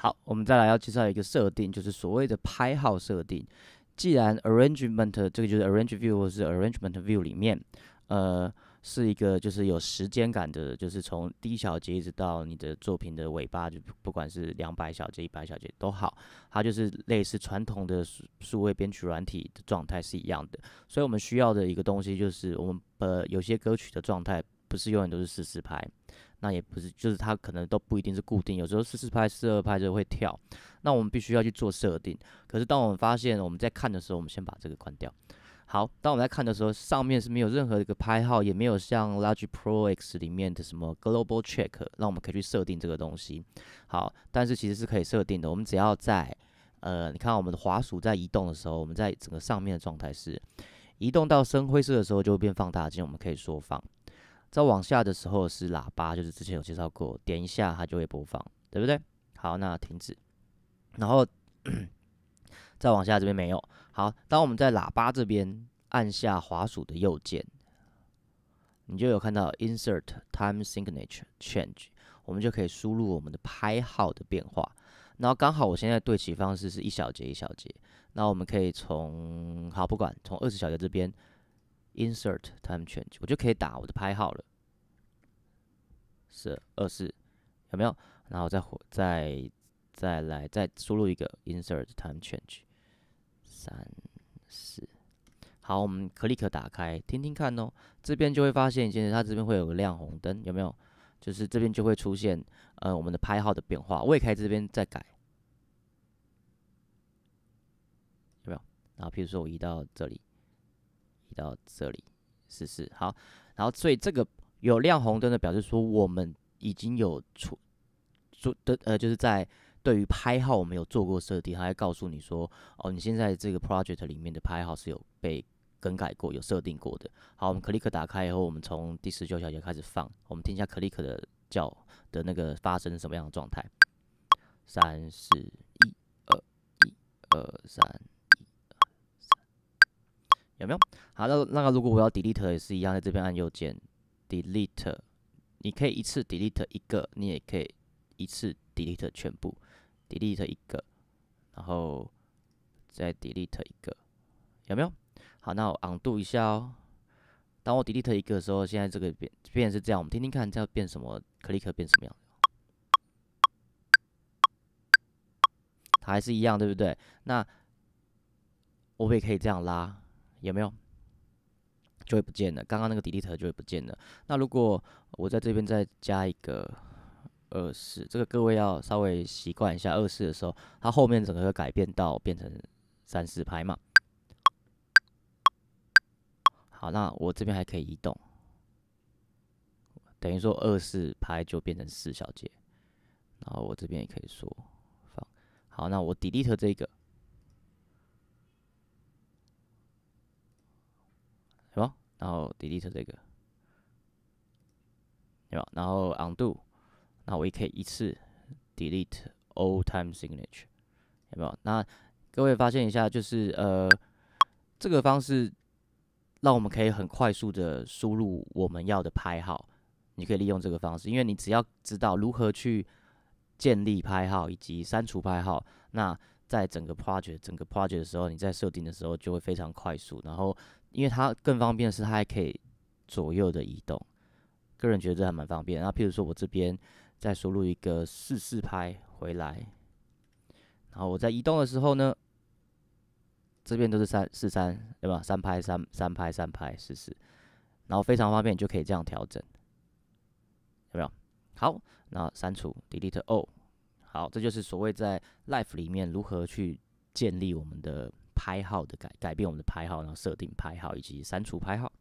好，我们再来要介绍一个设定，就是所谓的拍号设定。既然 arrangement 这个就是 arrangement view 或是 arrangement view 里面，呃，是一个就是有时间感的，就是从第一小节一直到你的作品的尾巴，就不管是两百小节、一百小节都好，它就是类似传统的数位编曲软体的状态是一样的。所以我们需要的一个东西就是我们呃有些歌曲的状态。不是永远都是四四拍，那也不是，就是它可能都不一定是固定，有时候四四拍、四二拍就会跳。那我们必须要去做设定。可是当我们发现我们在看的时候，我们先把这个关掉。好，当我们在看的时候，上面是没有任何一个拍号，也没有像 l a r g e Pro X 里面的什么 Global Check，那我们可以去设定这个东西。好，但是其实是可以设定的。我们只要在呃，你看我们的滑鼠在移动的时候，我们在整个上面的状态是移动到深灰色的时候就会变放大镜，我们可以缩放。再往下的时候是喇叭，就是之前有介绍过，点一下它就会播放，对不对？好，那停止，然后 再往下这边没有。好，当我们在喇叭这边按下滑鼠的右键，你就有看到 Insert Time Signature Change，我们就可以输入我们的拍号的变化。然后刚好我现在对齐方式是一小节一小节，那我们可以从好不管从二十小节这边 Insert Time Change，我就可以打我的拍号了。是二四有没有？然后再再再来再输入一个 insert time change 三四。好，我们可立刻打开听听看哦。这边就会发现一件事，它这边会有个亮红灯，有没有？就是这边就会出现呃我们的拍号的变化。未开这边再改，有没有？然后，譬如说我移到这里，移到这里试试。好，然后所以这个。有亮红灯的，表示说我们已经有出做的呃，就是在对于拍号我们有做过设定，它还告诉你说，哦，你现在这个 project 里面的拍号是有被更改过、有设定过的。好，我们 click 打开以后，我们从第十九小节开始放，我们听一下 click 的叫的那个发生什么样的状态。三、四、一、二、一、二、三、三，有没有？好，那那个如果我要 delete 也是一样，在这边按右键。delete，你可以一次 delete 一个，你也可以一次 delete 全部，delete 一个，然后再 delete 一个，有没有？好，那我 u n d o 一下哦。当我 delete 一个的时候，现在这个变变是这样，我们听听看，这要变什么？click 变什么样？它还是一样，对不对？那我也可以这样拉，有没有？就会不见了。刚刚那个 delete 就会不见了。那如果我在这边再加一个二四，这个各位要稍微习惯一下二四的时候，它后面整个改变到变成三四拍嘛。好，那我这边还可以移动，等于说二四拍就变成四小节。然后我这边也可以说放好，那我 delete 这个。然后 delete 这个，对吧？然后 undo，那我也可以一次 delete all time signature，有没有？那各位发现一下，就是呃，这个方式让我们可以很快速的输入我们要的拍号。你可以利用这个方式，因为你只要知道如何去建立拍号以及删除拍号，那在整个 project 整个 project 的时候，你在设定的时候就会非常快速。然后。因为它更方便的是，它还可以左右的移动。个人觉得还蛮方便。那譬如说，我这边再输入一个四四拍回来，然后我在移动的时候呢，这边都是三四三，对吧？三拍三三拍三拍四四，然后非常方便，就可以这样调整，有没有？好，那删除 delete 哦。好，这就是所谓在 Life 里面如何去建立我们的。拍号的改改变我们的拍号，然后设定拍号以及删除拍号。